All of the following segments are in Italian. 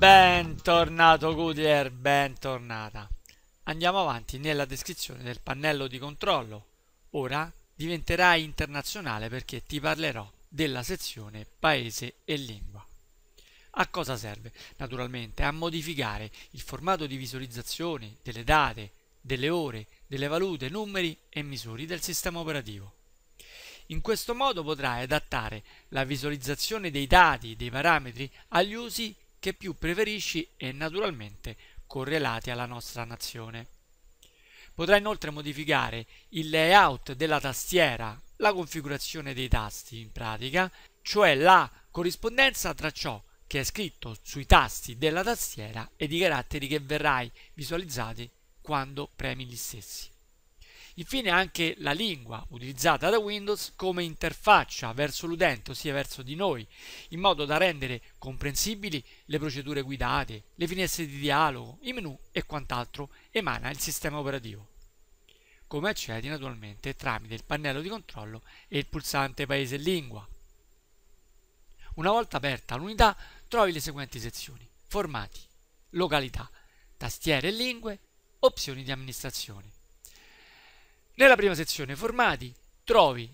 Bentornato Goodyear, bentornata. Andiamo avanti nella descrizione del pannello di controllo. Ora diventerai internazionale perché ti parlerò della sezione Paese e Lingua. A cosa serve? Naturalmente a modificare il formato di visualizzazione delle date, delle ore, delle valute, numeri e misuri del sistema operativo. In questo modo potrai adattare la visualizzazione dei dati, e dei parametri agli usi che più preferisci e naturalmente correlati alla nostra nazione. Potrai inoltre modificare il layout della tastiera, la configurazione dei tasti in pratica, cioè la corrispondenza tra ciò che è scritto sui tasti della tastiera ed i caratteri che verrai visualizzati quando premi gli stessi. Infine anche la lingua utilizzata da Windows come interfaccia verso l'utente, ossia verso di noi, in modo da rendere comprensibili le procedure guidate, le finestre di dialogo, i menu e quant'altro emana il sistema operativo. Come accedi naturalmente tramite il pannello di controllo e il pulsante paese e lingua. Una volta aperta l'unità trovi le seguenti sezioni: formati, località, tastiere e lingue, opzioni di amministrazione. Nella prima sezione formati trovi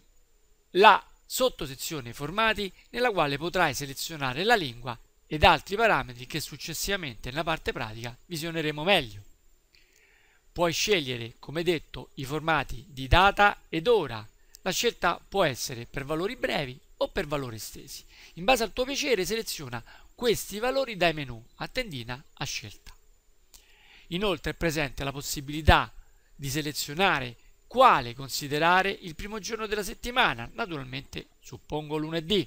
la sottosezione formati nella quale potrai selezionare la lingua ed altri parametri che successivamente nella parte pratica visioneremo meglio. Puoi scegliere, come detto, i formati di data ed ora. La scelta può essere per valori brevi o per valori estesi. In base al tuo piacere seleziona questi valori dai menu a tendina a scelta. Inoltre è presente la possibilità di selezionare quale considerare il primo giorno della settimana, naturalmente suppongo lunedì.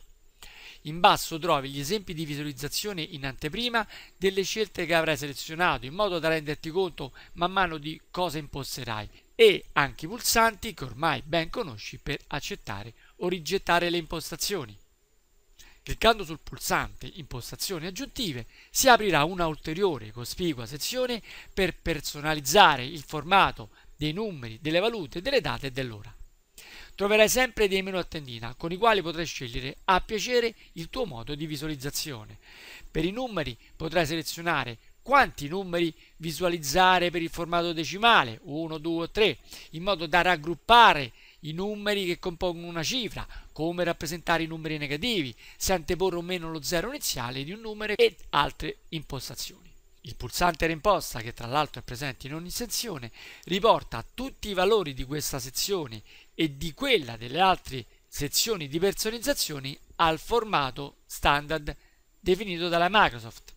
In basso trovi gli esempi di visualizzazione in anteprima delle scelte che avrai selezionato in modo da renderti conto man mano di cosa imposterai e anche i pulsanti che ormai ben conosci per accettare o rigettare le impostazioni. Cliccando sul pulsante Impostazioni aggiuntive si aprirà una ulteriore cospicua sezione per personalizzare il formato dei numeri, delle valute, delle date e dell'ora. Troverai sempre dei menu a tendina con i quali potrai scegliere a piacere il tuo modo di visualizzazione. Per i numeri potrai selezionare quanti numeri visualizzare per il formato decimale 1, 2, o 3, in modo da raggruppare i numeri che compongono una cifra, come rappresentare i numeri negativi, se anteporre o meno lo zero iniziale di un numero e altre impostazioni. Il pulsante Reimposta, che tra l'altro è presente in ogni sezione, riporta tutti i valori di questa sezione e di quella delle altre sezioni di personalizzazione al formato standard definito dalla Microsoft.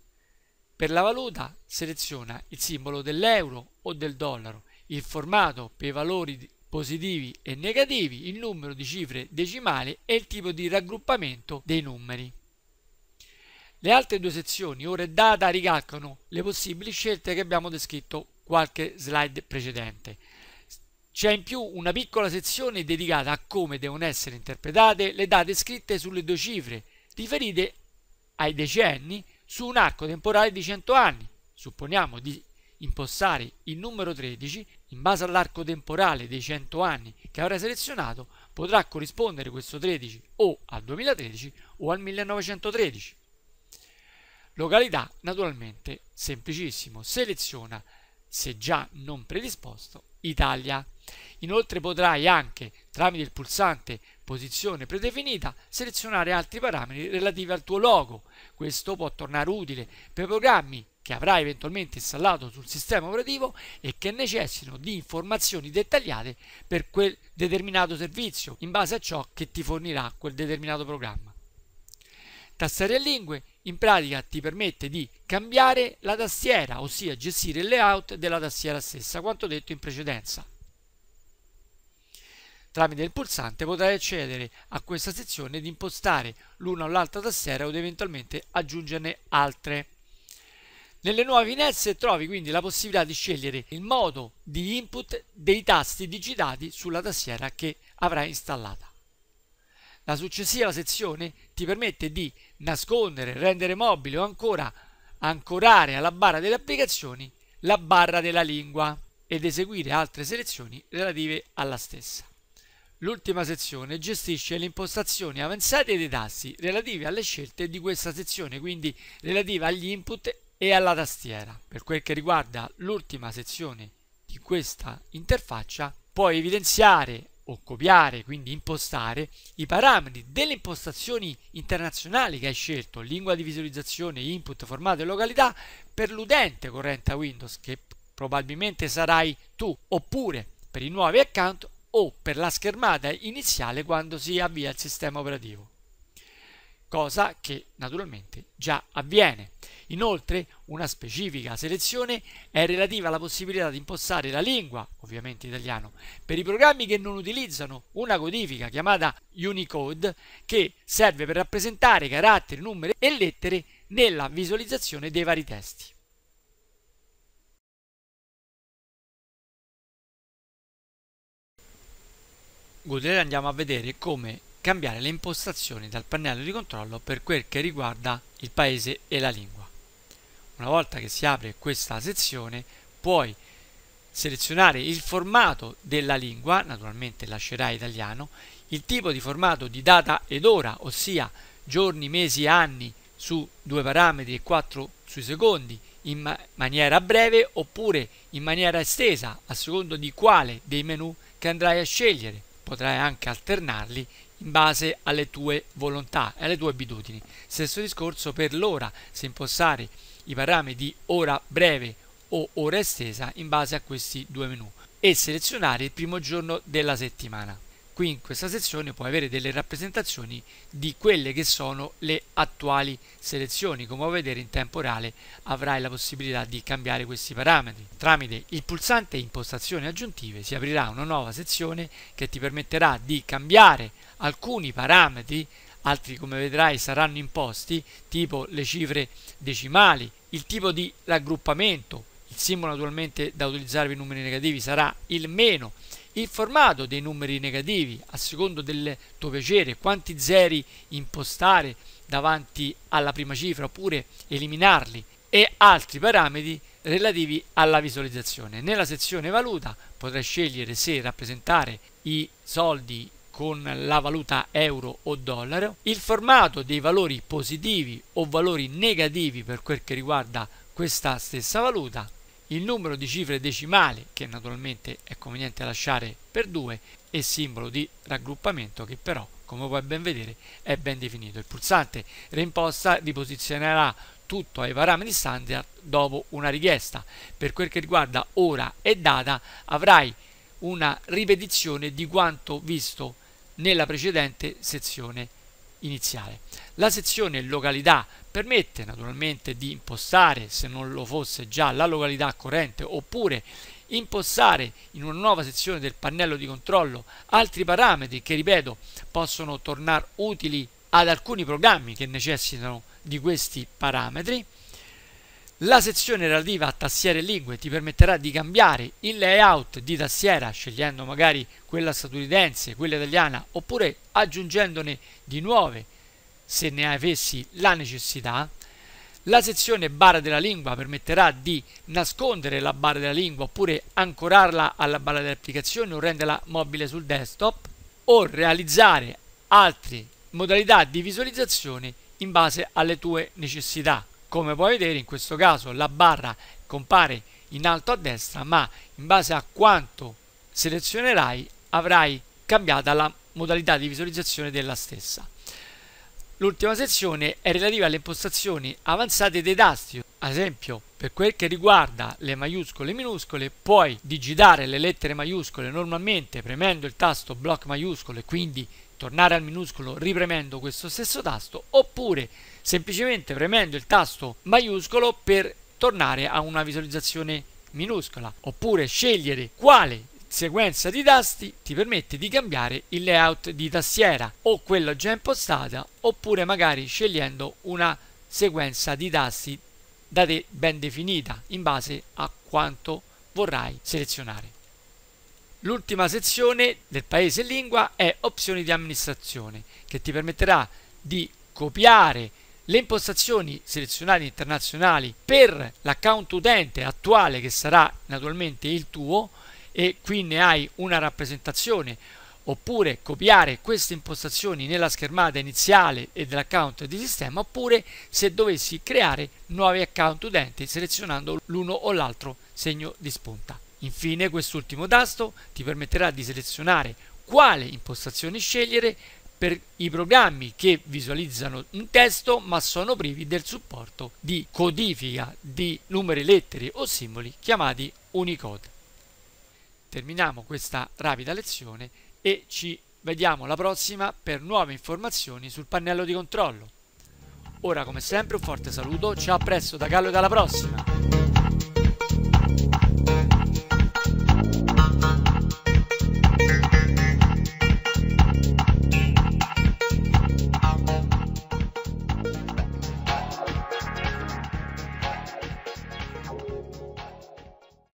Per la valuta seleziona il simbolo dell'euro o del dollaro, il formato per i valori positivi e negativi, il numero di cifre decimali e il tipo di raggruppamento dei numeri. Le altre due sezioni, ora e data, ricalcano le possibili scelte che abbiamo descritto qualche slide precedente. C'è in più una piccola sezione dedicata a come devono essere interpretate le date scritte sulle due cifre, riferite ai decenni su un arco temporale di 100 anni. Supponiamo di impostare il numero 13 in base all'arco temporale dei 100 anni che avrà selezionato, potrà corrispondere questo 13 o al 2013 o al 1913. Località naturalmente semplicissimo, seleziona se già non predisposto Italia. Inoltre potrai anche tramite il pulsante posizione predefinita selezionare altri parametri relativi al tuo logo. Questo può tornare utile per programmi che avrai eventualmente installato sul sistema operativo e che necessitano di informazioni dettagliate per quel determinato servizio in base a ciò che ti fornirà quel determinato programma. Tastiere e lingue in pratica ti permette di cambiare la tastiera, ossia gestire il layout della tastiera stessa, quanto detto in precedenza. Tramite il pulsante potrai accedere a questa sezione ed impostare l'una o l'altra tastiera ed eventualmente aggiungerne altre. Nelle nuove finestre trovi quindi la possibilità di scegliere il modo di input dei tasti digitati sulla tastiera che avrai installata. La successiva sezione ti permette di nascondere, rendere mobile o ancora ancorare alla barra delle applicazioni la barra della lingua ed eseguire altre selezioni relative alla stessa. L'ultima sezione gestisce le impostazioni avanzate dei tasti relative alle scelte di questa sezione, quindi relative agli input e alla tastiera. Per quel che riguarda l'ultima sezione di questa interfaccia, puoi evidenziare o copiare, quindi impostare, i parametri delle impostazioni internazionali che hai scelto, lingua di visualizzazione, input, formato e località, per l'utente corrente a Windows, che probabilmente sarai tu, oppure per i nuovi account o per la schermata iniziale quando si avvia il sistema operativo. Cosa che naturalmente già avviene. Inoltre una specifica selezione è relativa alla possibilità di impostare la lingua, ovviamente italiano, per i programmi che non utilizzano una codifica chiamata Unicode che serve per rappresentare caratteri, numeri e lettere nella visualizzazione dei vari testi. Good, ora andiamo a vedere come cambiare le impostazioni dal pannello di controllo per quel che riguarda il paese e la lingua una volta che si apre questa sezione puoi selezionare il formato della lingua, naturalmente lascerai italiano, il tipo di formato di data ed ora, ossia giorni, mesi, anni su due parametri e quattro sui secondi, in ma maniera breve oppure in maniera estesa, a secondo di quale dei menu che andrai a scegliere. Potrai anche alternarli in base alle tue volontà e alle tue abitudini. Stesso discorso per l'ora, se impostare i parametri ora breve o ora estesa in base a questi due menu e selezionare il primo giorno della settimana. Qui in questa sezione puoi avere delle rappresentazioni di quelle che sono le attuali selezioni. Come puoi vedere in tempo reale avrai la possibilità di cambiare questi parametri. Tramite il pulsante impostazioni aggiuntive si aprirà una nuova sezione che ti permetterà di cambiare alcuni parametri altri come vedrai saranno imposti, tipo le cifre decimali, il tipo di raggruppamento, il simbolo naturalmente da utilizzare per i numeri negativi sarà il meno, il formato dei numeri negativi a secondo del tuo piacere, quanti zeri impostare davanti alla prima cifra oppure eliminarli e altri parametri relativi alla visualizzazione. Nella sezione valuta potrai scegliere se rappresentare i soldi con la valuta euro o dollaro, il formato dei valori positivi o valori negativi per quel che riguarda questa stessa valuta, il numero di cifre decimali che naturalmente è conveniente lasciare per 2 e simbolo di raggruppamento che però come puoi ben vedere è ben definito. Il pulsante reimposta riposizionerà tutto ai parametri standard dopo una richiesta. Per quel che riguarda ora e data avrai una ripetizione di quanto visto nella precedente sezione iniziale. La sezione località permette naturalmente di impostare, se non lo fosse già, la località corrente oppure impostare in una nuova sezione del pannello di controllo altri parametri che, ripeto, possono tornare utili ad alcuni programmi che necessitano di questi parametri la sezione relativa a tastiere e lingue ti permetterà di cambiare il layout di tastiera scegliendo magari quella statunitense, quella italiana oppure aggiungendone di nuove se ne avessi la necessità. La sezione barra della lingua permetterà di nascondere la barra della lingua oppure ancorarla alla barra dell'applicazione o renderla mobile sul desktop o realizzare altre modalità di visualizzazione in base alle tue necessità come puoi vedere in questo caso la barra compare in alto a destra ma in base a quanto selezionerai avrai cambiata la modalità di visualizzazione della stessa L'ultima sezione è relativa alle impostazioni avanzate dei tasti, ad esempio per quel che riguarda le maiuscole e minuscole puoi digitare le lettere maiuscole normalmente premendo il tasto block maiuscolo e quindi tornare al minuscolo ripremendo questo stesso tasto oppure semplicemente premendo il tasto maiuscolo per tornare a una visualizzazione minuscola oppure scegliere quale sequenza di tasti ti permette di cambiare il layout di tastiera o quella già impostata oppure magari scegliendo una sequenza di tasti da te ben definita in base a quanto vorrai selezionare. L'ultima sezione del paese e lingua è opzioni di amministrazione che ti permetterà di copiare le impostazioni selezionate internazionali per l'account utente attuale che sarà naturalmente il tuo e qui ne hai una rappresentazione oppure copiare queste impostazioni nella schermata iniziale e dell'account di sistema oppure se dovessi creare nuovi account utenti selezionando l'uno o l'altro segno di spunta. Infine quest'ultimo tasto ti permetterà di selezionare quale impostazione scegliere per i programmi che visualizzano un testo ma sono privi del supporto di codifica di numeri, lettere o simboli chiamati Unicode terminiamo questa rapida lezione e ci vediamo alla prossima per nuove informazioni sul pannello di controllo. Ora come sempre un forte saluto, ciao a presto da Gallo e alla prossima!